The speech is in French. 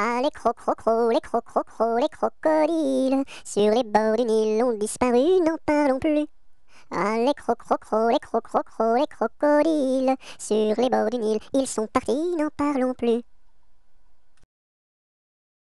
Ah, les crocs, les crocs, les crocodiles sur les bords du Nil ont disparu, n'en parlons plus. Ah, les crocs, les crocs, les crocodiles sur les bords du Nil, ils sont partis, n'en parlons plus.